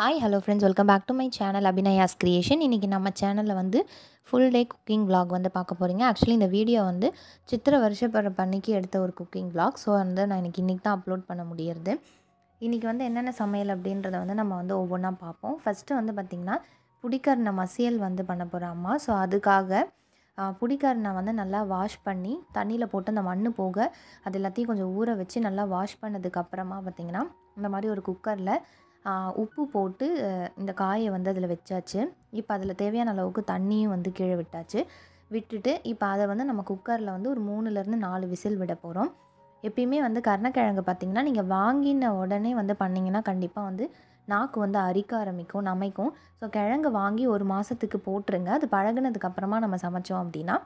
hi hello friends welcome back to my channel Abhinaya's creation இன்றைக்கி நம்ம சேனலில் வந்து ஃபுல் டே குக்கிங் விலாக் வந்து பார்க்க போகிறீங்க ஆக்சுவலி இந்த வீடியோ வந்து சித்திர வருஷப்பரப்பு அன்னைக்கு எடுத்த ஒரு குக்கிங் விலாக் ஸோ வந்து நான் இன்றைக்கி இன்றைக்கி தான் அப்லோட் பண்ண முடியறது இன்றைக்கி வந்து என்னென்ன சமையல் அப்படின்றத வந்து நம்ம வந்து ஒவ்வொன்றா பார்ப்போம் ஃபஸ்ட்டு வந்து பார்த்திங்கன்னா புடிக்கரண மசியல் வந்து பண்ண போகிற ஸோ அதுக்காக புடிக்கரணை வந்து நல்லா வாஷ் பண்ணி தண்ணியில் போட்டு அந்த மண் போக அது எல்லாத்தையும் கொஞ்சம் ஊற வச்சு நல்லா வாஷ் பண்ணதுக்கப்புறமா பார்த்திங்கன்னா இந்த மாதிரி ஒரு குக்கரில் உப்பு போட்டு இந்த காயை வந்து அதில் வச்சாச்சு இப்போ அதில் தேவையான அளவுக்கு தண்ணியும் வந்து கீழே விட்டாச்சு விட்டுட்டு இப்போ அதை வந்து நம்ம குக்கரில் வந்து ஒரு மூணுலேருந்து நாலு விசில் விட போகிறோம் எப்பயுமே வந்து கருணக்கிழங்கு பார்த்திங்கன்னா நீங்கள் வாங்கின உடனே வந்து பண்ணிங்கன்னா கண்டிப்பாக வந்து நாக்கு வந்து அரிக்க ஆரம்பிக்கும் நமைக்கும் ஸோ கிழங்கு வாங்கி ஒரு மாதத்துக்கு போட்டுருங்க அது பழகுனதுக்கப்புறமா நம்ம சமைச்சோம் அப்படின்னா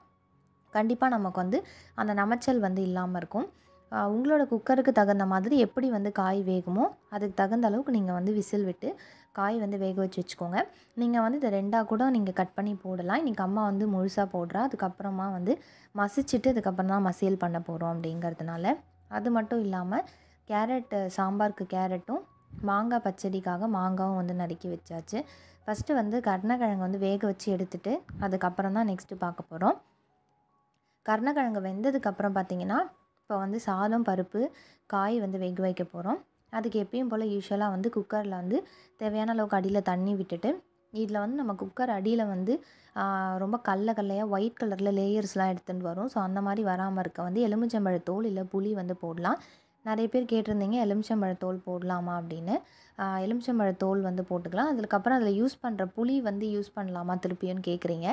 கண்டிப்பாக நமக்கு வந்து அந்த நமைச்சல் வந்து இல்லாமல் இருக்கும் உங்களோட குக்கருக்கு தகுந்த மாதிரி எப்படி வந்து காய் வேகுமோ அதுக்கு தகுந்த அளவுக்கு நீங்கள் வந்து விசில் விட்டு காய் வந்து வேக வச்சு வச்சுக்கோங்க நீங்கள் வந்து இதை ரெண்டாக கூட நீங்கள் கட் பண்ணி போடலாம் இன்றைக்கி அம்மா வந்து முழுசாக போடுறா அதுக்கப்புறமா வந்து மசிச்சுட்டு அதுக்கப்புறம் தான் மசியல் பண்ண போகிறோம் அப்படிங்கிறதுனால அது மட்டும் இல்லாமல் கேரட்டு சாம்பாருக்கு கேரட்டும் மாங்காய் பச்சடிக்காக மாங்காவும் வந்து நறுக்கி வச்சாச்சு ஃபஸ்ட்டு வந்து கருணக்கிழங்கு வந்து வேக வச்சு எடுத்துகிட்டு அதுக்கப்புறம் தான் நெக்ஸ்ட்டு பார்க்க போகிறோம் கருணக்கிழங்கு வெந்ததுக்கப்புறம் பார்த்திங்கன்னா இப்போ வந்து சாதம் பருப்பு காய் வந்து வேக வைக்க போகிறோம் அதுக்கு எப்பயும் போல் யூஸ்வலாக வந்து குக்கரில் வந்து தேவையான அளவுக்கு அடியில் தண்ணி விட்டுட்டு இதில் வந்து நம்ம குக்கர் அடியில் வந்து ரொம்ப கல்லை கல்லையாக ஒயிட் கலரில் லேயர்ஸ்லாம் எடுத்துகிட்டு வரும் ஸோ அந்த மாதிரி வராமல் இருக்க வந்து எலுமிச்சம்பழ தோல் இல்லை புளி வந்து போடலாம் நிறைய பேர் கேட்டிருந்தீங்க எலுமிச்சம்பழ தோல் போடலாமா அப்படின்னு எலுமிச்சம்பழ தோல் வந்து போட்டுக்கலாம் அதுக்கப்புறம் அதில் யூஸ் பண்ணுற புளி வந்து யூஸ் பண்ணலாமா திருப்பியும் கேட்குறீங்க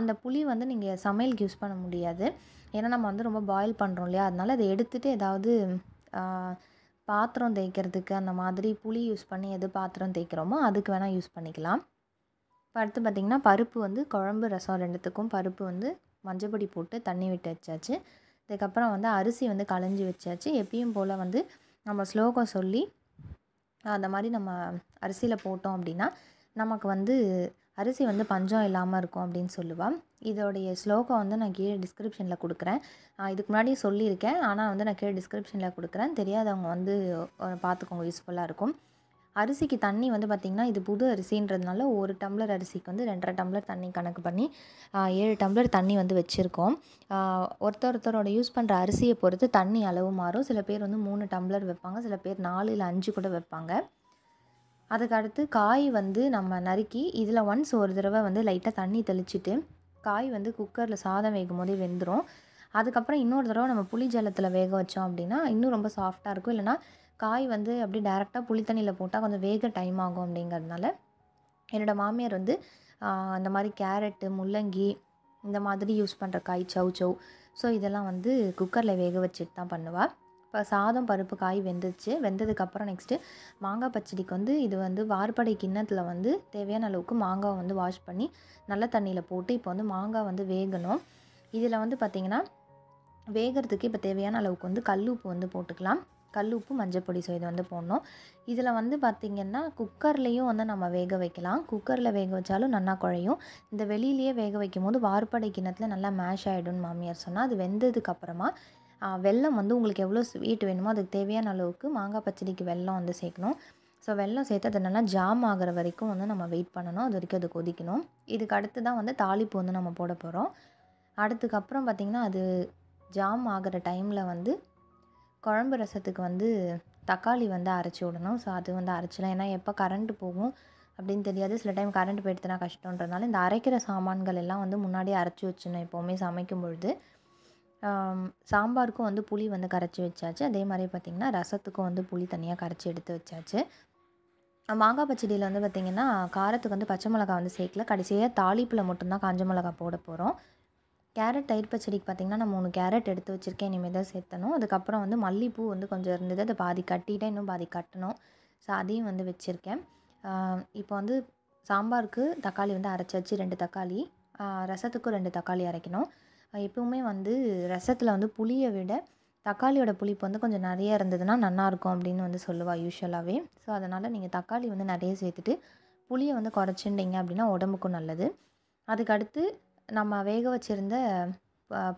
அந்த புளி வந்து நீங்கள் சமையலுக்கு யூஸ் பண்ண முடியாது ஏன்னா நம்ம வந்து ரொம்ப பாயில் பண்ணுறோம் இல்லையா அதனால் அதை எடுத்துகிட்டு ஏதாவது பாத்திரம் தேய்க்கிறதுக்கு அந்த மாதிரி புளி யூஸ் பண்ணி எது பாத்திரம் தேய்க்கிறோமோ அதுக்கு வேணால் யூஸ் பண்ணிக்கலாம் இப்போ அடுத்து பார்த்திங்கன்னா பருப்பு வந்து குழம்பு ரசம் ரெண்டுத்துக்கும் பருப்பு வந்து மஞ்சப்பொடி போட்டு தண்ணி விட்டு வச்சாச்சு இதுக்கப்புறம் வந்து அரிசி வந்து களைஞ்சி வச்சாச்சு எப்பயும் போல் வந்து நம்ம ஸ்லோகம் சொல்லி அந்த மாதிரி நம்ம அரிசியில் போட்டோம் அப்படின்னா நமக்கு வந்து அரிசி வந்து பஞ்சம் இல்லாமல் இருக்கும் அப்படின்னு சொல்லுவாள் இதோடைய ஸ்லோகம் வந்து நான் கீழே டிஸ்கிரிப்ஷனில் கொடுக்குறேன் இதுக்கு முன்னாடியே சொல்லியிருக்கேன் ஆனால் வந்து நான் கீழே டிஸ்கிரிப்ஷனில் கொடுக்குறேன் தெரியாதவங்க வந்து பார்த்துக்கோங்க யூஸ்ஃபுல்லாக இருக்கும் அரிசிக்கு தண்ணி வந்து பார்த்திங்கன்னா இது புது அரிசின்றதுனால ஒரு டம்ளர் அரிசிக்கு வந்து ரெண்டரை டம்ளர் தண்ணி கணக்கு பண்ணி ஏழு டம்ளர் தண்ணி வந்து வச்சுருக்கோம் ஒருத்தர் ஒருத்தரோட யூஸ் பண்ணுற அரிசியை பொறுத்து தண்ணி அளவு மாறும் சில பேர் வந்து மூணு டம்ளர் வைப்பாங்க சில பேர் நாலு இல்லை அஞ்சு கூட வைப்பாங்க அதுக்கடுத்து காய் வந்து நம்ம நறுக்கி இதில் ஒன்ஸ் ஒரு தடவை வந்து லைட்டாக தண்ணி தெளிச்சுட்டு காய் வந்து குக்கரில் சாதம் வேகும் போதே வெந்துடும் அதுக்கப்புறம் இன்னொரு தடவை நம்ம புளி ஜலத்தில் வேக வச்சோம் அப்படின்னா இன்னும் ரொம்ப சாஃப்டாக இருக்கும் இல்லைனா காய் வந்து அப்படியே டேரெக்டாக புளி தண்ணியில் போட்டால் கொஞ்சம் வேக டைம் ஆகும் அப்படிங்கிறதுனால என்னோடய மாமியார் வந்து இந்த மாதிரி கேரட்டு முள்ளங்கி இந்த மாதிரி யூஸ் பண்ணுற காய் சவ் சவ் ஸோ இதெல்லாம் வந்து குக்கரில் வேக வச்சுட்டு தான் பண்ணுவாள் இப்போ சாதம் பருப்பு காய் வெந்துச்சு வெந்ததுக்கப்புறம் நெக்ஸ்ட்டு மாங்காய் பச்சடிக்கு வந்து இது வந்து வார்படை கிண்ணத்தில் வந்து தேவையான அளவுக்கு மாங்காய் வந்து வாஷ் பண்ணி நல்ல தண்ணியில் போட்டு இப்போ வந்து மாங்காய் வந்து வேகணும் இதில் வந்து பார்த்திங்கன்னா வேகிறதுக்கு இப்போ தேவையான அளவுக்கு வந்து கல் உப்பு வந்து போட்டுக்கலாம் கல் உப்பு மஞ்சப்பொடி ஸோ இதை வந்து போடணும் இதில் வந்து பார்த்திங்கன்னா குக்கர்லேயும் வந்து நம்ம வேக வைக்கலாம் குக்கரில் வேக வச்சாலும் நல்லா குழையும் இந்த வெளியிலேயே வேக வைக்கும் போது வார்படை கிணத்துல நல்லா மேஷ் ஆகிடும்னு மாமியார் சொன்னால் அது வெந்ததுக்கப்புறமா வெல்லம் வந்து உங்களுக்கு எவ்வளோ ஸ்வீட் வேணுமோ அதுக்கு தேவையான அளவுக்கு மாங்காய் பச்சடிக்கு வெல்லம் வந்து சேர்க்கணும் ஸோ வெல்லம் சேர்த்து அது நல்லா ஜாம் ஆகிற வரைக்கும் வந்து நம்ம வெயிட் பண்ணணும் அது வரைக்கும் அது கொதிக்கணும் இதுக்கு அடுத்து தான் வந்து தாளிப்பு வந்து நம்ம போட போகிறோம் அடுத்துக்கப்புறம் பார்த்திங்கன்னா அது ஜாம் ஆகிற டைமில் வந்து குழம்பு ரசத்துக்கு வந்து தக்காளி வந்து அரைச்சி விடணும் ஸோ அது வந்து அரைச்சலாம் ஏன்னா எப்போ கரண்ட் போகும் அப்படின்னு தெரியாது சில டைம் கரண்ட் போயிடுத்துனா கஷ்டன்றதுனால இந்த அரைக்கிற சாமான்கள் எல்லாம் வந்து முன்னாடியே அரைச்சி வச்சுணும் எப்போவுமே சமைக்கும் பொழுது சாம்பாருக்கும் வந்து புளி வந்து கரைச்சி வச்சாச்சு அதே மாதிரி பார்த்திங்கன்னா ரசத்துக்கும் வந்து புளி தனியாக கரைச்சி எடுத்து வச்சாச்சு மாங்காய் பச்சடியில் வந்து பார்த்திங்கன்னா காரத்துக்கு வந்து பச்சை மிளகா வந்து சேர்க்கல கடைசியாக தாளிப்பில் மட்டும்தான் காஞ்ச மிளகா போட போகிறோம் கேரட் தயிர் பச்சடிக்கு பார்த்திங்கன்னா நான் மூணு கேரட் எடுத்து வச்சுருக்கேன் இனிமேல் தான் சேர்த்தணும் அதுக்கப்புறம் வந்து மல்லிப்பூ வந்து கொஞ்சம் இருந்தது அதை பாதி கட்டிட்டு இன்னும் பாதி கட்டணும் ஸோ அதையும் வந்து வச்சுருக்கேன் இப்போ வந்து சாம்பாருக்கு தக்காளி வந்து வச்சு ரெண்டு தக்காளி ரசத்துக்கும் ரெண்டு தக்காளி அரைக்கணும் எப்பவுமே வந்து ரசத்தில் வந்து புளியை விட தக்காளியோட புளிப்பு வந்து கொஞ்சம் நிறையா இருந்ததுன்னா நல்லாயிருக்கும் அப்படின்னு வந்து சொல்லுவாள் யூஸ்வலாகவே ஸோ அதனால் நீங்கள் தக்காளி வந்து நிறைய சேர்த்துட்டு புளியை வந்து குறைச்சிருந்தீங்க அப்படின்னா உடம்புக்கும் நல்லது அதுக்கடுத்து நம்ம வேக வச்சுருந்த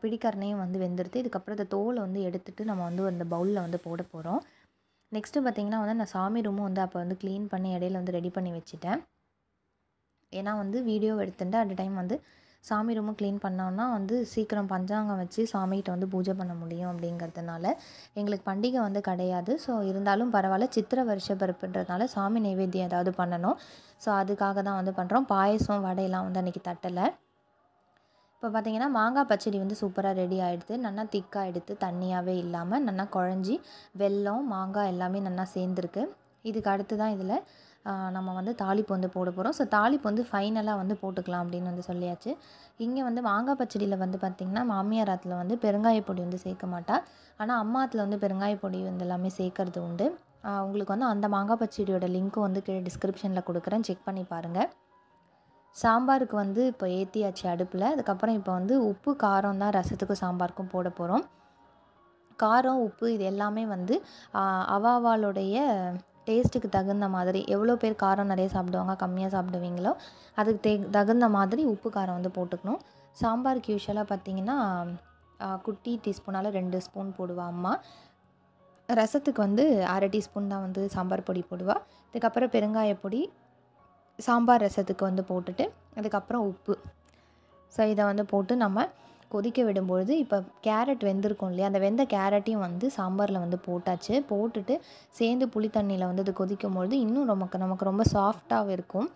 பிடிக்கரணையும் வந்து வெந்துடுத்து இதுக்கப்புறம் இந்த தோலை வந்து எடுத்துகிட்டு நம்ம வந்து அந்த பவுலில் வந்து போட போகிறோம் நெக்ஸ்ட்டு பார்த்திங்கன்னா வந்து நான் சாமி ரூமும் வந்து அப்போ வந்து க்ளீன் பண்ணி இடையில வந்து ரெடி பண்ணி வச்சுட்டேன் ஏன்னா வந்து வீடியோ எடுத்துட்டு அட் டைம் வந்து சாமி ரூமை க்ளீன் பண்ணோன்னா வந்து சீக்கிரம் பஞ்சாங்கம் வச்சு சாமிகிட்ட வந்து பூஜை பண்ண முடியும் அப்படிங்கிறதுனால எங்களுக்கு பண்டிகை வந்து கிடையாது ஸோ இருந்தாலும் பரவாயில்ல சித்திரை வருஷ பிறப்புன்றதுனால சாமி நைவேத்தியம் ஏதாவது பண்ணணும் ஸோ அதுக்காக தான் வந்து பண்ணுறோம் பாயசம் வடையெல்லாம் வந்து அன்றைக்கி தட்டலை இப்போ பார்த்திங்கன்னா மாங்காய் பச்சடி வந்து சூப்பராக ரெடி ஆகிடுது நல்லா திக்காக எடுத்து தண்ணியாகவே இல்லாமல் நல்லா குழஞ்சி வெல்லம் மாங்காய் எல்லாமே நல்லா சேர்ந்துருக்கு இதுக்கு அடுத்து தான் இதில் நம்ம வந்து தாளிப்பு வந்து போட போகிறோம் ஸோ தாளிப்பு வந்து ஃபைனலாக வந்து போட்டுக்கலாம் அப்படின்னு வந்து சொல்லியாச்சு இங்கே வந்து மாங்காய் பச்சடியில் வந்து பார்த்திங்கன்னா மாமியார் ஆற்றுல வந்து பெருங்காயப் பொடி வந்து சேர்க்க மாட்டாள் ஆனால் அம்மா ஆத்தில் வந்து பெருங்காய பொடி வந்து எல்லாமே சேர்க்கறது உண்டு உங்களுக்கு வந்து அந்த மாங்காய் பச்சடியோட லிங்க்கு வந்து கீழே டிஸ்கிரிப்ஷனில் கொடுக்குறேன் செக் பண்ணி பாருங்கள் சாம்பாருக்கு வந்து இப்போ ஏற்றியாச்சு அடுப்பில் அதுக்கப்புறம் இப்போ வந்து உப்பு காரம் தான் ரசத்துக்கும் சாம்பாருக்கும் போட போகிறோம் காரம் உப்பு இது எல்லாமே வந்து அவாவாலுடைய டேஸ்ட்டுக்கு தகுந்த மாதிரி எவ்வளோ பேர் காரம் நிறைய சாப்பிடுவாங்க கம்மியாக சாப்பிடுவீங்களோ அதுக்கு தே தகுந்த மாதிரி உப்பு காரம் வந்து போட்டுக்கணும் சாம்பாருக்கு யூஸ்வலாக பார்த்தீங்கன்னா குட்டி டீஸ்பூனால் ரெண்டு ஸ்பூன் போடுவா அம்மா ரசத்துக்கு வந்து அரை டீஸ்பூன் தான் வந்து சாம்பார் பொடி போடுவாள் இதுக்கப்புறம் பெருங்காய பொடி சாம்பார் ரசத்துக்கு வந்து போட்டுட்டு அதுக்கப்புறம் உப்பு ஸோ இதை வந்து போட்டு நம்ம கொதிக்க விடும்பொழுது இப்போ கேரட் வெந்திருக்கும் இல்லையா அந்த வெந்த கேரட்டையும் வந்து சாம்பாரில் வந்து போட்டாச்சு போட்டுட்டு சேர்ந்து புளி தண்ணியில் வந்து அது கொதிக்கும் பொழுது இன்னும் நமக்கு நமக்கு ரொம்ப சாஃப்டாக இருக்கும்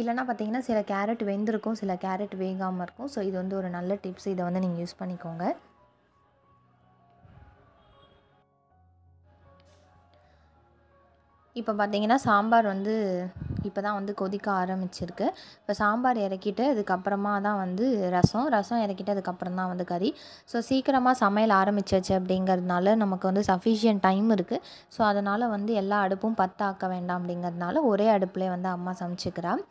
இல்லைனா பார்த்தீங்கன்னா சில கேரட் வெந்திருக்கும் சில கேரட் வேகாமல் இருக்கும் ஸோ இது வந்து ஒரு நல்ல டிப்ஸ் இதை வந்து நீங்கள் யூஸ் பண்ணிக்கோங்க இப்போ பார்த்திங்கன்னா சாம்பார் வந்து இப்போ தான் வந்து கொதிக்க ஆரம்பிச்சிருக்கு இப்போ சாம்பார் இறக்கிட்டு அதுக்கப்புறமா தான் வந்து ரசம் ரசம் இறக்கிட்டு அதுக்கப்புறம் தான் வந்து கறி ஸோ சீக்கிரமாக சமையல் ஆரம்பிச்சிச்சு அப்படிங்கிறதுனால நமக்கு வந்து சஃபிஷியன்ட் டைம் இருக்குது ஸோ அதனால் வந்து எல்லா அடுப்பும் பத்தாக்க வேண்டாம் அப்படிங்கிறதுனால ஒரே அடுப்புலேயே வந்து அம்மா சமைச்சிக்கிறாள்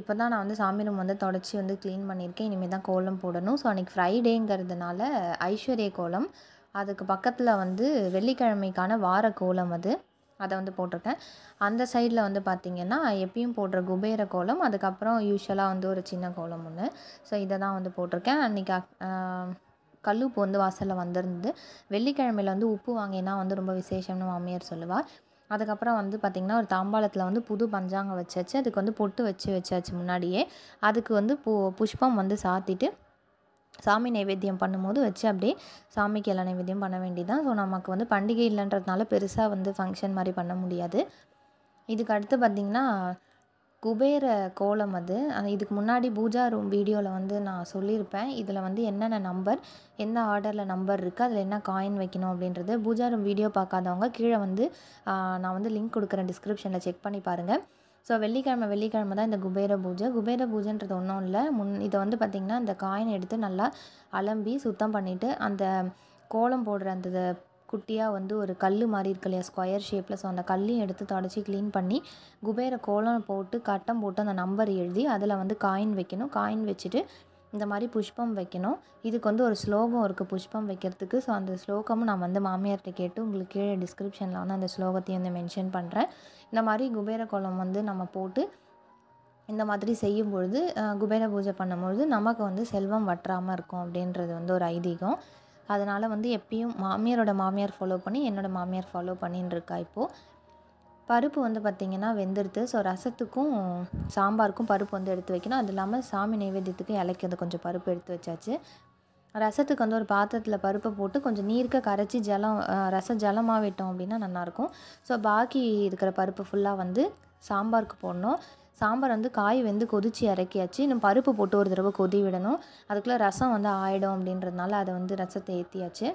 இப்போ தான் நான் வந்து சாமி ரூம் வந்து தொடச்சி வந்து க்ளீன் பண்ணியிருக்கேன் இனிமேல் தான் கோலம் போடணும் ஸோ அன்றைக்கி ஃப்ரைடேங்கிறதுனால ஐஸ்வர்ய கோலம் அதுக்கு பக்கத்தில் வந்து வெள்ளிக்கிழமைக்கான வார கோலம் அது அதை வந்து போட்டிருக்கேன் அந்த சைடில் வந்து பார்த்திங்கன்னா எப்பயும் போடுற குபேர கோலம் அதுக்கப்புறம் யூஸ்வலாக வந்து ஒரு சின்ன கோலம் ஒன்று ஸோ இதை தான் வந்து போட்டிருக்கேன் அன்றைக்கி கல்லுப்பு வந்து வாசலில் வந்திருந்து வெள்ளிக்கிழமையில் வந்து உப்பு வாங்கினா வந்து ரொம்ப விசேஷம்னு மாமியார் சொல்லுவார் அதுக்கப்புறம் வந்து பார்த்திங்கன்னா ஒரு தாம்பாளத்தில் வந்து புது பஞ்சாங்கம் வச்சாச்சு அதுக்கு வந்து பொட்டு வச்சு வச்சாச்சு முன்னாடியே அதுக்கு வந்து பு புஷ்பம் வந்து சாத்திட்டு சாமி நைவேத்தியம் பண்ணும்போது வச்சு அப்படியே சாமிக்கு எல்லா நைவேத்தியம் பண்ண வேண்டியதான் ஸோ நமக்கு வந்து பண்டிகை இல்லைன்றதுனால பெருசாக வந்து ஃபங்க்ஷன் மாதிரி பண்ண முடியாது இதுக்கு அடுத்து பார்த்திங்கன்னா குபேர கோலம் அது இதுக்கு முன்னாடி பூஜா ரூம் வீடியோவில் வந்து நான் சொல்லியிருப்பேன் இதில் வந்து என்னென்ன நம்பர் எந்த ஆர்டரில் நம்பர் இருக்குது அதில் என்ன காயின் வைக்கணும் அப்படின்றது பூஜா ரூம் வீடியோ பார்க்காதவங்க கீழே வந்து நான் வந்து லிங்க் கொடுக்குறேன் டிஸ்கிரிப்ஷனில் செக் பண்ணி பாருங்கள் ஸோ வெள்ளிக்கிழமை வெள்ளிக்கிழமை தான் இந்த குபேர பூஜை குபேர பூஜைன்றது ஒன்றும் இல்லை முன் இதை வந்து பார்த்திங்கன்னா இந்த காயினை எடுத்து நல்லா அலம்பி சுத்தம் பண்ணிவிட்டு அந்த கோலம் போடுற அந்த குட்டியாக வந்து ஒரு கல் மாதிரி இருக்கு இல்லையா ஸ்கொயர் ஷேப்பில் ஸோ அந்த கல்லையும் எடுத்து தொடச்சி க்ளீன் பண்ணி குபேர கோலம் போட்டு கட்டம் போட்டு அந்த நம்பர் எழுதி அதில் வந்து காயின் வைக்கணும் காயின் வச்சுட்டு இந்த மாதிரி புஷ்பம் வைக்கணும் இதுக்கு வந்து ஒரு ஸ்லோகம் இருக்குது புஷ்பம் வைக்கிறதுக்கு ஸோ அந்த ஸ்லோகமும் நான் வந்து மாமியார்கிட்ட கேட்டு உங்களுக்கு கீழே டிஸ்கிரிப்ஷனில் வந்து அந்த ஸ்லோகத்தையும் வந்து மென்ஷன் பண்ணுறேன் இந்த மாதிரி குபேர குளம் வந்து நம்ம போட்டு இந்த மாதிரி செய்யும் பொழுது குபேர பூஜை பண்ணும்பொழுது நமக்கு வந்து செல்வம் வற்றாமல் இருக்கும் அப்படின்றது வந்து ஒரு ஐதீகம் அதனால் வந்து எப்பயும் மாமியாரோட மாமியார் ஃபாலோ பண்ணி என்னோடய மாமியார் ஃபாலோ பண்ணின்னு இருக்கா இப்போது பருப்பு வந்து பார்த்திங்கன்னா வெந்துடுது ஸோ ரசத்துக்கும் சாம்பாருக்கும் பருப்பு வந்து எடுத்து வைக்கணும் அது இல்லாமல் சாமி நைவேத்தியத்துக்கும் இலைக்கு கொஞ்சம் பருப்பு எடுத்து வச்சாச்சு ரசத்துக்கு வந்து ஒரு பாத்திரத்தில் பருப்பை போட்டு கொஞ்சம் நீருக்க கரைச்சி ஜலம் ரசம் ஜலமாக விட்டோம் அப்படின்னா நல்லாயிருக்கும் ஸோ பாக்கி இருக்கிற பருப்பு ஃபுல்லாக வந்து சாம்பாருக்கு போடணும் சாம்பார் வந்து காய் வந்து கொதித்து இறக்கியாச்சு இன்னும் பருப்பு போட்டு ஒரு தடவை கொதி விடணும் அதுக்குள்ளே ரசம் வந்து ஆகிடும் அப்படின்றதுனால அதை வந்து ரசத்தை ஏற்றியாச்சு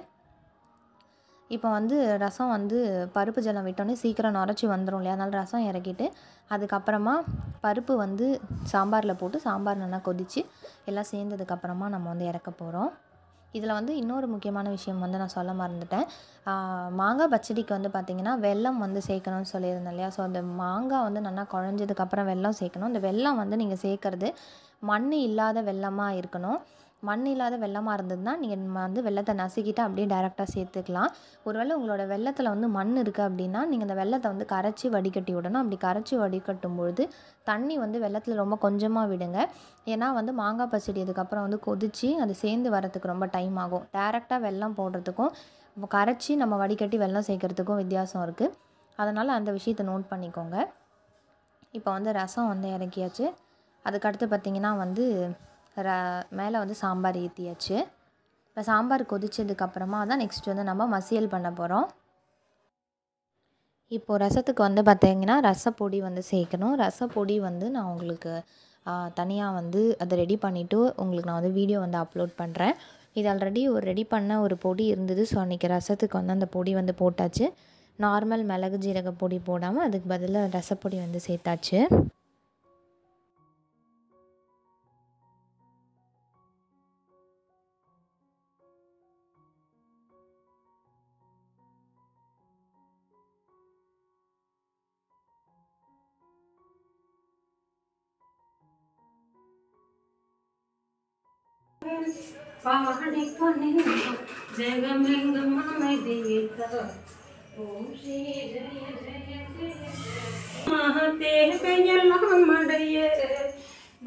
இப்போ வந்து ரசம் வந்து பருப்பு ஜலம் விட்டோன்னே சீக்கிரம் நுரைச்சி வந்துடும் இல்லையா அதனால் ரசம் இறக்கிட்டு அதுக்கப்புறமா பருப்பு வந்து சாம்பாரில் போட்டு சாம்பார் நல்லா கொதித்து எல்லாம் சேர்ந்ததுக்கப்புறமா நம்ம வந்து இறக்க போகிறோம் இதில் வந்து இன்னொரு முக்கியமான விஷயம் வந்து நான் சொல்ல மறந்துட்டேன் மாங்காய் பச்சடிக்கு வந்து பார்த்திங்கன்னா வெல்லம் வந்து சேர்க்கணும்னு சொல்லியிருந்தேன் இல்லையா ஸோ அந்த மாங்காய் வந்து நல்லா குழஞ்சதுக்கப்புறம் வெல்லம் சேர்க்கணும் அந்த வெல்லம் வந்து நீங்கள் சேர்க்குறது மண் இல்லாத வெள்ளமாக இருக்கணும் மண் இல்லாத வெள்ளமாக இருந்ததுன்னா நீங்கள் வந்து வெள்ளத்தை நசுக்கிட்டு அப்படியே டைரெக்டாக சேர்த்துக்கலாம் ஒருவேளை உங்களோட வெள்ளத்தில் வந்து மண் இருக்குது அப்படின்னா நீங்கள் அந்த வெள்ளத்தை வந்து கரைச்சி வடிகட்டி விடணும் அப்படி கரைச்சி வடிகட்டும் பொழுது தண்ணி வந்து வெள்ளத்தில் ரொம்ப கொஞ்சமாக விடுங்க ஏன்னா வந்து மாங்காய் பச்சடி அதுக்கப்புறம் வந்து கொதித்து அது சேர்ந்து வரத்துக்கு ரொம்ப டைம் ஆகும் டேரெக்டாக வெள்ளம் போடுறதுக்கும் கரைச்சி நம்ம வடிகட்டி வெள்ளம் சேர்க்குறதுக்கும் வித்தியாசம் இருக்குது அதனால் அந்த விஷயத்தை நோட் பண்ணிக்கோங்க இப்போ வந்து ரசம் வந்து இறக்கியாச்சு அதுக்கடுத்து பார்த்திங்கன்னா வந்து ர மேலே வந்து சாம்பார் ஏற்றியாச்சு இப்போ சாம்பார் கொதித்ததுக்கப்புறமா தான் நெக்ஸ்ட் வந்து நம்ம மசியல் பண்ண போகிறோம் இப்போது ரசத்துக்கு வந்து பார்த்தீங்கன்னா ரசப்பொடி வந்து சேர்க்கணும் ரசப்பொடி வந்து நான் உங்களுக்கு தனியாக வந்து அதை ரெடி பண்ணிவிட்டு உங்களுக்கு நான் வந்து வீடியோ வந்து அப்லோட் பண்ணுறேன் இது ஆல்ரெடி ஒரு ரெடி பண்ண ஒரு பொடி இருந்தது ஸோ அன்றைக்கி ரசத்துக்கு வந்து அந்த பொடி வந்து போட்டாச்சு நார்மல் மிளகு ஜீரக பொடி போடாமல் அதுக்கு பதிலாக ரசப்பொடி வந்து சேர்த்தாச்சு పాడుకొని జగమెంగమదిత ఓం శ్రీ జయ జయ మహతే పెయలమడయ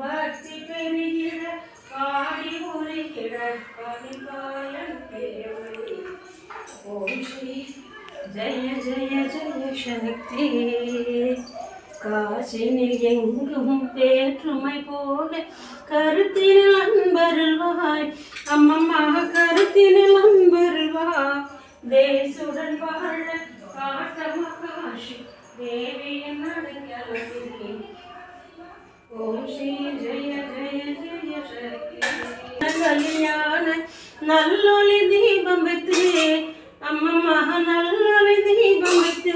భక్తి పెరిగిడ కాడి ఉరిగిడ కాలికాయన్ దేవుడి ఓం శ్రీ జయ జయ జయ శక్తి காசினில் எங்கும் வேற்றுமை போக கருத்தினில் அன்பருள்வாய் அம்மம்மா கருத்தினில் அன்பருள்வாய் தேசுடன் வாழ காட்டமா காஷி தேவியின் நடங்கி ஓம் ஸ்ரீ ஜெய ஜெய ஜெய சக்தி நல்லொளி தீபம் வைத்து அம்மம்மா நல்லொளி தீபம் வைத்து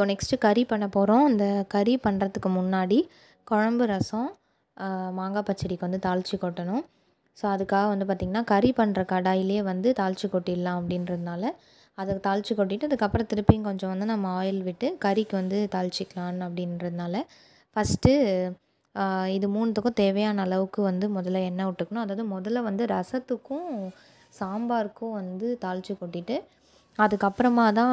இப்போ நெக்ஸ்ட்டு கறி பண்ண போகிறோம் இந்த கறி பண்ணுறதுக்கு முன்னாடி குழம்பு ரசம் மாங்காய் பச்சடிக்கு வந்து தாளித்து கொட்டணும் ஸோ அதுக்காக வந்து பார்த்திங்கன்னா கறி பண்ணுற கடாயிலே வந்து தாளித்து கொட்டிடலாம் அப்படின்றதுனால அதை தாளித்து கொட்டிட்டு அதுக்கப்புறம் திருப்பியும் கொஞ்சம் வந்து நம்ம ஆயில் விட்டு கறிக்கு வந்து தாளிச்சிக்கலாம் அப்படின்றதுனால ஃபஸ்ட்டு இது மூணுத்துக்கும் தேவையான அளவுக்கு வந்து முதல்ல எண்ணெய் விட்டுக்கணும் அதாவது முதல்ல வந்து ரசத்துக்கும் சாம்பாருக்கும் வந்து தாளித்து கொட்டிட்டு அதுக்கப்புறமா தான்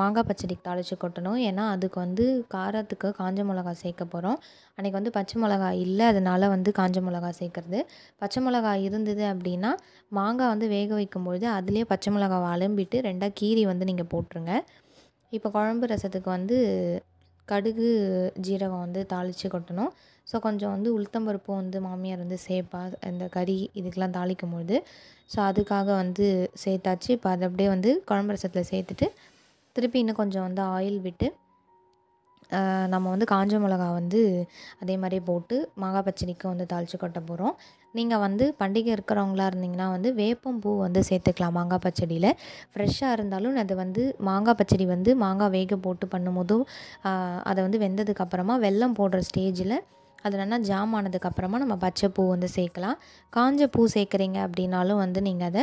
மாங்காய் பச்சடிக்கு தாளித்து கொட்டணும் ஏன்னா அதுக்கு வந்து காரத்துக்கு காஞ்ச மிளகா சேர்க்க போகிறோம் அன்றைக்கி வந்து பச்சை மிளகா இல்லை அதனால் வந்து காஞ்ச மிளகா சேர்க்குறது பச்சை மிளகா இருந்தது அப்படின்னா மாங்காய் வந்து வேக வைக்கும்பொழுது அதுலேயே பச்சை மிளகாவை அலம்பிட்டு ரெண்டாக கீரி வந்து நீங்கள் போட்டுருங்க இப்போ குழம்பு ரசத்துக்கு வந்து கடுகு ஜீரகம் வந்து தாளித்து கொட்டணும் ஸோ கொஞ்சம் வந்து உளுத்தம்பருப்பு வந்து மாமியார் வந்து சேர்ப்பா இந்த கறி இதுக்கெலாம் தாளிக்கும் பொழுது ஸோ அதுக்காக வந்து சேர்த்தாச்சு இப்போ அதை அப்படியே வந்து குழம்பு ரசத்தில் சேர்த்துட்டு திருப்பி இன்னும் கொஞ்சம் வந்து ஆயில் விட்டு நம்ம வந்து காஞ்ச மிளகா வந்து அதே மாதிரியே போட்டு மகா பச்சடிக்கு வந்து தாளித்து கொட்ட போகிறோம் நீங்கள் வந்து பண்டிகை இருக்கிறவங்களா இருந்தீங்கன்னா வந்து வேப்பம் பூ வந்து சேர்த்துக்கலாம் மாங்காய் பச்சடியில் ஃப்ரெஷ்ஷாக இருந்தாலும் அது வந்து மாங்காய் பச்சடி வந்து மாங்காய் வேக போட்டு பண்ணும்போதும் அதை வந்து வெந்ததுக்கு அப்புறமா வெல்லம் போடுற ஸ்டேஜில் அது நல்லா ஜாம் ஆனதுக்கப்புறமா நம்ம பச்சை பூ வந்து சேர்க்கலாம் காஞ்ச பூ சேர்க்குறீங்க அப்படின்னாலும் வந்து நீங்கள் அதை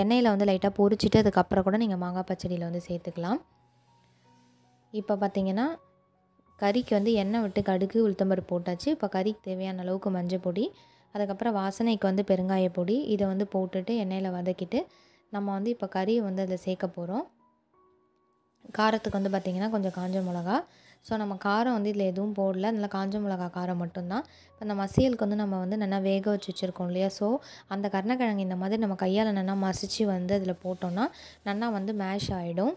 எண்ணெயில் வந்து லைட்டாக பொரிச்சிட்டு அதுக்கப்புறம் கூட நீங்கள் மாங்காய் பச்சடியில் வந்து சேர்த்துக்கலாம் இப்போ பார்த்தீங்கன்னா கறிக்கு வந்து எண்ணெய் விட்டு கடுகு உளுத்தம்பருப்பு போட்டாச்சு இப்போ கறிக்கு தேவையான அளவுக்கு மஞ்சள் பொடி அதுக்கப்புறம் வாசனைக்கு வந்து பெருங்காய பொடி இதை வந்து போட்டுட்டு எண்ணெயில் வதக்கிட்டு நம்ம வந்து இப்போ கறியை வந்து அதில் சேர்க்க போகிறோம் காரத்துக்கு வந்து பார்த்திங்கன்னா கொஞ்சம் காஞ்ச மிளகா ஸோ நம்ம காரம் வந்து இதில் எதுவும் போடல அதனால் காஞ்ச மிளகா காரம் மட்டும்தான் இப்போ நம்ம மசியலுக்கு வந்து நம்ம வந்து நல்லா வேக வச்சு வச்சுருக்கோம் இல்லையா ஸோ அந்த கருணக்கிழங்கு இந்த மாதிரி நம்ம கையால் நல்லா மசிச்சு வந்து அதில் போட்டோம்னா நல்லா வந்து மேஷ் ஆகிடும்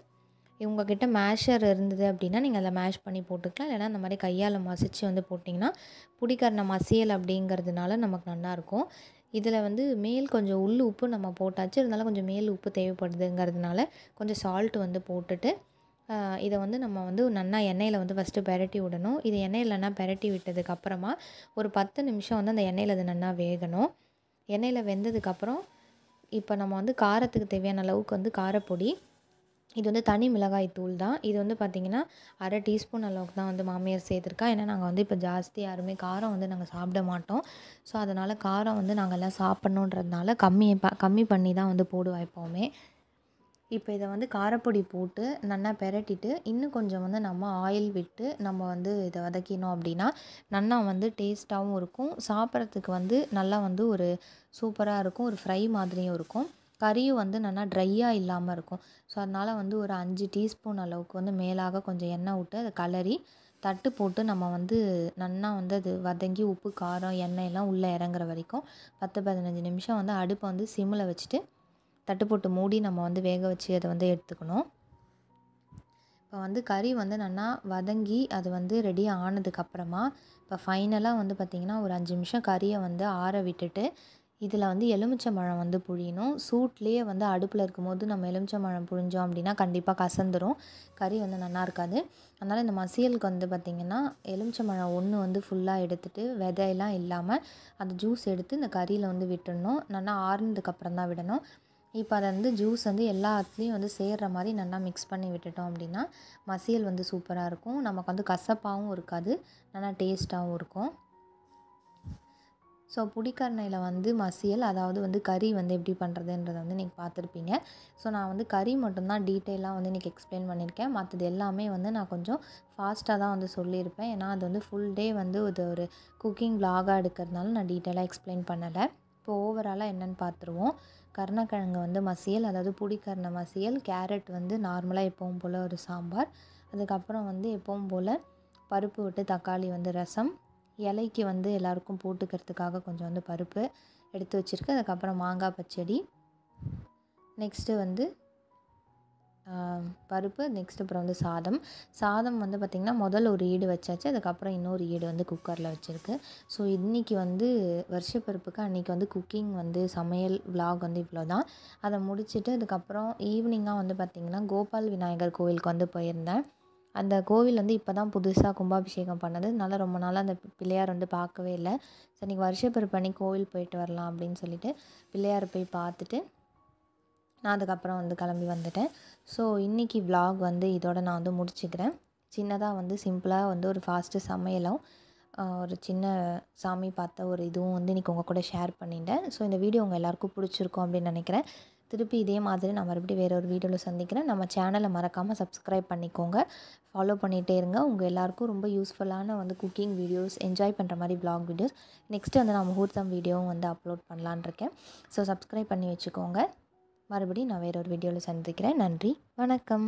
இவங்கக்கிட்ட மேஷர் இருந்தது அப்படின்னா நீங்கள் அதில் மேஷ் பண்ணி போட்டுக்கலாம் இல்லைனா அந்த மாதிரி கையால் மசிச்சு வந்து போட்டிங்கன்னா பிடிக்கரண மசியல் அப்படிங்கிறதுனால நமக்கு நல்லாயிருக்கும் இதில் வந்து மேல் கொஞ்சம் உள் உப்பு நம்ம போட்டாச்சு இருந்தாலும் கொஞ்சம் மேல் உப்பு தேவைப்படுதுங்கிறதுனால கொஞ்சம் சால்ட் வந்து போட்டுட்டு இதை வந்து நம்ம வந்து நல்லா எண்ணெயில் வந்து ஃபஸ்ட்டு பெரட்டி விடணும் இது எண்ணெயில் நல்லா பெரட்டி விட்டதுக்கப்புறமா ஒரு பத்து நிமிஷம் வந்து அந்த எண்ணெயில் அது நல்லா வேகணும் எண்ணெயில் வெந்ததுக்கப்புறம் இப்போ நம்ம வந்து காரத்துக்கு தேவையான அளவுக்கு வந்து காரப்பொடி இது வந்து தனி மிளகாய் தூள் தான் இது வந்து பார்த்திங்கன்னா அரை டீஸ்பூன் அளவுக்கு தான் வந்து மாமியார் சேர்த்துருக்கா ஏன்னா நாங்கள் வந்து இப்போ ஜாஸ்தி யாருமே காரம் வந்து நாங்கள் சாப்பிட மாட்டோம் ஸோ அதனால் காரம் வந்து நாங்கள் எல்லாம் சாப்பிட்ணுன்றதுனால கம்மி ப கம்மி பண்ணி தான் வந்து போடுவோம் எப்போவுமே இப்போ இதை வந்து காரப்பொடி போட்டு நல்லா பெரட்டிட்டு இன்னும் கொஞ்சம் வந்து நம்ம ஆயில் விட்டு நம்ம வந்து இதை வதக்கினோம் அப்படின்னா நல்லா வந்து டேஸ்ட்டாகவும் இருக்கும் சாப்பிட்றதுக்கு வந்து நல்லா வந்து ஒரு சூப்பராக இருக்கும் ஒரு ஃப்ரை மாதிரியும் இருக்கும் கறியும் வந்து நல்லா ட்ரையாக இல்லாமல் இருக்கும் ஸோ அதனால் வந்து ஒரு அஞ்சு டீஸ்பூன் அளவுக்கு வந்து மேலாக கொஞ்சம் எண்ணெய் விட்டு அதை கலரி தட்டு போட்டு நம்ம வந்து நல்லா வந்து அது வதங்கி உப்பு காரம் எண்ணெயெல்லாம் உள்ளே இறங்குற வரைக்கும் பத்து பதினஞ்சு நிமிஷம் வந்து அடுப்பை வந்து சிம்மில் வச்சுட்டு தட்டு போட்டு மூடி நம்ம வந்து வேக வச்சு அதை வந்து எடுத்துக்கணும் இப்போ வந்து கறி வந்து நல்லா வதங்கி அது வந்து ரெடி ஆனதுக்கப்புறமா இப்போ ஃபைனலாக வந்து பார்த்திங்கன்னா ஒரு அஞ்சு நிமிஷம் கறியை வந்து ஆற விட்டுட்டு இதில் வந்து எலுமிச்சம்பழம் வந்து புழியணும் சூட்லேயே வந்து அடுப்பில் இருக்கும்போது நம்ம எலுமிச்சம்பழம் புழிஞ்சோம் அப்படின்னா கண்டிப்பாக கசந்துடும் கறி வந்து நல்லா இருக்காது அதனால் இந்த மசியலுக்கு வந்து பார்த்திங்கன்னா எலுமிச்சம்பழம் ஒன்று வந்து ஃபுல்லாக எடுத்துகிட்டு விதையெல்லாம் இல்லாமல் அந்த ஜூஸ் எடுத்து இந்த கறியில் வந்து விட்டுடணும் நல்லா ஆறுனதுக்கப்புறம் தான் விடணும் இப்போ அதை வந்து ஜூஸ் வந்து எல்லாத்துலேயும் வந்து சேர்கிற மாதிரி நல்லா மிக்ஸ் பண்ணி விட்டுட்டோம் அப்படின்னா மசியல் வந்து சூப்பராக இருக்கும் நமக்கு வந்து கசப்பாகவும் இருக்காது நல்லா டேஸ்ட்டாகவும் இருக்கும் ஸோ புடிக்கரணையில் வந்து மசியல் அதாவது வந்து கறி வந்து எப்படி பண்ணுறதுன்றதை வந்து நீங்கள் பார்த்துருப்பீங்க ஸோ நான் வந்து கறி மட்டும்தான் டீட்டெயிலாக வந்து இன்றைக்கி எக்ஸ்பிளைன் பண்ணியிருக்கேன் மற்றது எல்லாமே வந்து நான் கொஞ்சம் ஃபாஸ்ட்டாக தான் வந்து சொல்லியிருப்பேன் ஏன்னா அது வந்து ஃபுல் டே வந்து இது ஒரு குக்கிங் ப்ளாகாக எடுக்கிறதுனால நான் டீட்டெயிலாக எக்ஸ்பிளைன் பண்ணலை இப்போ ஓவராலாக என்னென்னு பார்த்துருவோம் கருணக்கிழங்கு வந்து மசியல் அதாவது புடிக்கரணை மசியல் கேரட் வந்து நார்மலாக எப்பவும் போல் ஒரு சாம்பார் அதுக்கப்புறம் வந்து எப்பவும் போல் பருப்பு விட்டு தக்காளி வந்து ரசம் இலைக்கு வந்து எல்லாருக்கும் போட்டுக்கிறதுக்காக கொஞ்சம் வந்து பருப்பு எடுத்து வச்சுருக்கு அதுக்கப்புறம் மாங்காய் பச்சடி நெக்ஸ்ட்டு வந்து பருப்பு நெக்ஸ்ட் அப்புறம் வந்து சாதம் சாதம் வந்து பார்த்திங்கன்னா முதல்ல ஒரு ஈடு வச்சாச்சு அதுக்கப்புறம் இன்னொரு ஈடு வந்து குக்கரில் வச்சுருக்கு ஸோ இன்றைக்கி வந்து வருஷப்பருப்புக்கு அன்றைக்கி வந்து குக்கிங் வந்து சமையல் விலாக் வந்து இவ்வளோ தான் அதை முடிச்சுட்டு அதுக்கப்புறம் ஈவினிங்காக வந்து பார்த்திங்கன்னா கோபால் விநாயகர் கோவிலுக்கு வந்து போயிருந்தேன் அந்த கோவில் வந்து இப்போ தான் புதுசாக கும்பாபிஷேகம் பண்ணது நல்லா ரொம்ப நாளாக அந்த பிள்ளையார் வந்து பார்க்கவே இல்லை ஸோ இன்றைக்கி வருஷப்பருப்பு பண்ணி கோவில் போயிட்டு வரலாம் அப்படின்னு சொல்லிட்டு பிள்ளையார் போய் பார்த்துட்டு நான் அதுக்கப்புறம் வந்து கிளம்பி வந்துட்டேன் ஸோ இன்றைக்கி விலாக் வந்து இதோட நான் வந்து முடிச்சுக்கிறேன் சின்னதாக வந்து சிம்பிளாக வந்து ஒரு ஃபாஸ்ட்டு சமையலும் ஒரு சின்ன சாமி பார்த்த ஒரு இதுவும் வந்து இன்றைக்கி உங்கள் கூட ஷேர் பண்ணிட்டேன் ஸோ இந்த வீடியோ உங்கள் எல்லாருக்கும் பிடிச்சிருக்கும் அப்படின்னு நினைக்கிறேன் திருப்பி இதே மாதிரி நான் மறுபடியும் வேறு ஒரு வீடியோவில் சந்திக்கிறேன் நம்ம சேனலை மறக்காமல் சப்ஸ்கிரைப் பண்ணிக்கோங்க ஃபாலோ பண்ணிகிட்டே இருங்க உங்கள் எல்லாேருக்கும் ரொம்ப யூஸ்ஃபுல்லான வந்து குக்கிங் வீடியோஸ் என்ஜாய் பண்ணுற மாதிரி பிளாக் வீடியோஸ் நெக்ஸ்ட்டு வந்து நான் முகூர்த்தம் வீடியோவும் வந்து அப்லோட் பண்ணலான் இருக்கேன் ஸோ சப்ஸ்கிரைப் பண்ணி வச்சுக்கோங்க மறுபடியும் நான் வேறொரு வீடியோவில் சந்திக்கிறேன் நன்றி வணக்கம்